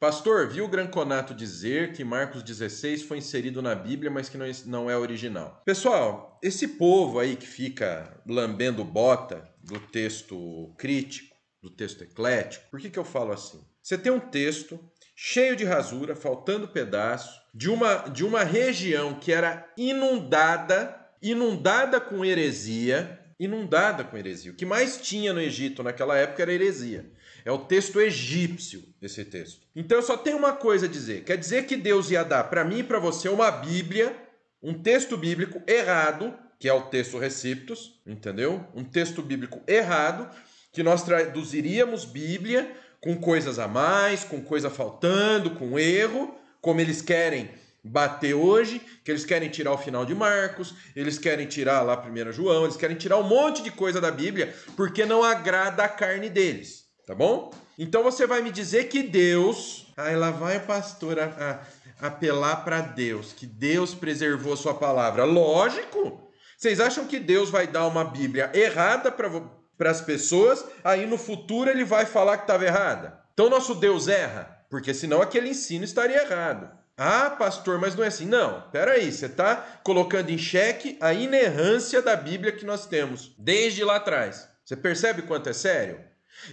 Pastor, viu Gran Conato dizer que Marcos 16 foi inserido na Bíblia, mas que é não é original. Pessoal, esse povo aí que fica lambendo bota do texto crítico, do texto eclético, por que, que eu falo assim? Você tem um texto cheio de rasura, faltando pedaço, de uma, de uma região que era inundada, inundada com heresia, inundada com heresia. O que mais tinha no Egito naquela época era heresia. É o texto egípcio, esse texto. Então eu só tenho uma coisa a dizer. Quer dizer que Deus ia dar para mim e para você uma Bíblia, um texto bíblico errado, que é o texto Receptus, entendeu? Um texto bíblico errado, que nós traduziríamos Bíblia com coisas a mais, com coisa faltando, com erro, como eles querem bater hoje, que eles querem tirar o final de Marcos, eles querem tirar lá 1 João, eles querem tirar um monte de coisa da Bíblia, porque não agrada a carne deles, tá bom? Então você vai me dizer que Deus. Aí lá vai o pastor a, a, apelar para Deus, que Deus preservou sua palavra. Lógico! Vocês acham que Deus vai dar uma Bíblia errada para as pessoas, aí no futuro ele vai falar que estava errada? Então nosso Deus erra, porque senão aquele ensino estaria errado. Ah, pastor, mas não é assim. Não, peraí, você está colocando em xeque a inerrância da Bíblia que nós temos desde lá atrás. Você percebe quanto é sério?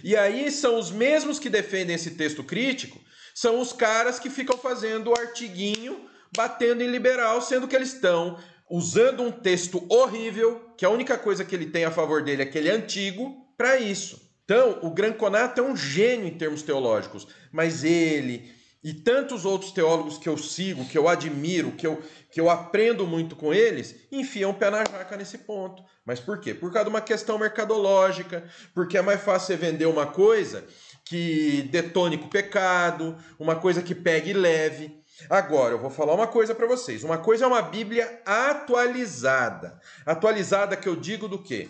E aí são os mesmos que defendem esse texto crítico, são os caras que ficam fazendo o artiguinho, batendo em liberal, sendo que eles estão usando um texto horrível, que a única coisa que ele tem a favor dele é que ele é antigo, para isso. Então, o Granconato é um gênio em termos teológicos, mas ele e tantos outros teólogos que eu sigo, que eu admiro, que eu, que eu aprendo muito com eles, enfiam o pé na jaca nesse ponto. Mas por quê? Por causa de uma questão mercadológica, porque é mais fácil você vender uma coisa que detone com o pecado, uma coisa que pegue leve. Agora, eu vou falar uma coisa para vocês. Uma coisa é uma Bíblia atualizada. Atualizada que eu digo do quê?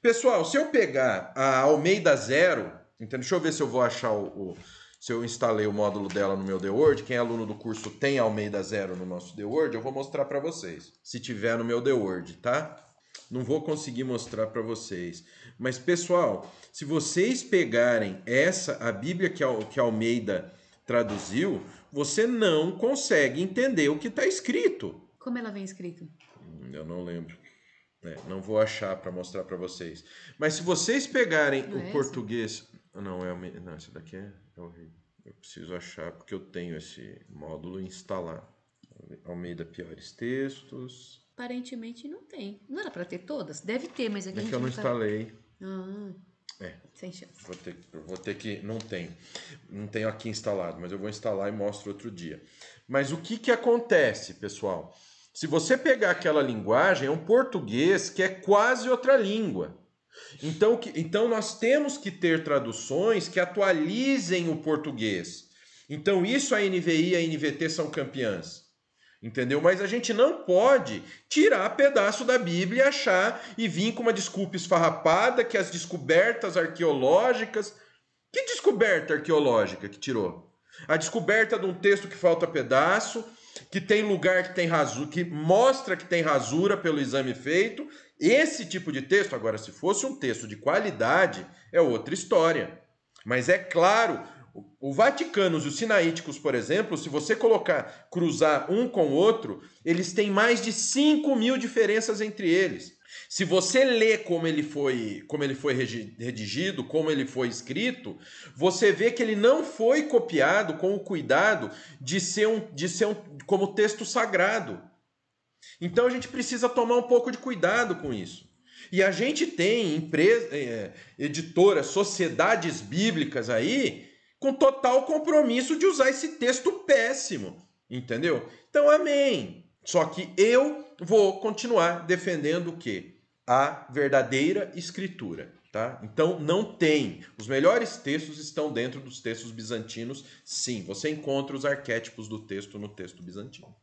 Pessoal, se eu pegar a Almeida Zero, entendeu? deixa eu ver se eu vou achar o, o se eu instalei o módulo dela no meu The Word, quem é aluno do curso tem Almeida Zero no nosso The Word, eu vou mostrar para vocês. Se tiver no meu The Word, tá? Não vou conseguir mostrar para vocês. Mas, pessoal, se vocês pegarem essa, a Bíblia que, que Almeida traduziu, você não consegue entender o que está escrito. Como ela vem escrito? Hum, eu não lembro. É, não vou achar para mostrar para vocês. Mas se vocês pegarem não o é português. Essa? Não, é uma... não, essa daqui é, é horrível. Eu preciso achar, porque eu tenho esse módulo instalar. Almeida Piores Textos. Aparentemente não tem. Não era para ter todas? Deve ter, mas aqui. É que eu não instalei. Ah, é. Sem chance. Vou ter, vou ter que. Não tenho. Não tenho aqui instalado, mas eu vou instalar e mostro outro dia. Mas o que, que acontece, pessoal? Se você pegar aquela linguagem, é um português que é quase outra língua. Então, que, então nós temos que ter traduções que atualizem o português. Então, isso a NVI e a NVT são campeãs. Entendeu? Mas a gente não pode tirar pedaço da Bíblia e achar e vir com uma desculpa esfarrapada que as descobertas arqueológicas. Que descoberta arqueológica que tirou? A descoberta de um texto que falta pedaço, que tem lugar que tem rasura, que mostra que tem rasura pelo exame feito. Esse tipo de texto, agora, se fosse um texto de qualidade, é outra história. Mas é claro, o Vaticano e os Sinaíticos, por exemplo, se você colocar, cruzar um com o outro, eles têm mais de 5 mil diferenças entre eles. Se você lê como ele foi, como ele foi redigido, como ele foi escrito, você vê que ele não foi copiado com o cuidado de ser um, de ser um como texto sagrado. Então a gente precisa tomar um pouco de cuidado com isso. E a gente tem empresas, é, editoras, sociedades bíblicas aí com total compromisso de usar esse texto péssimo, entendeu? Então, amém. Só que eu vou continuar defendendo o quê? A verdadeira escritura, tá? Então não tem. Os melhores textos estão dentro dos textos bizantinos. Sim, você encontra os arquétipos do texto no texto bizantino.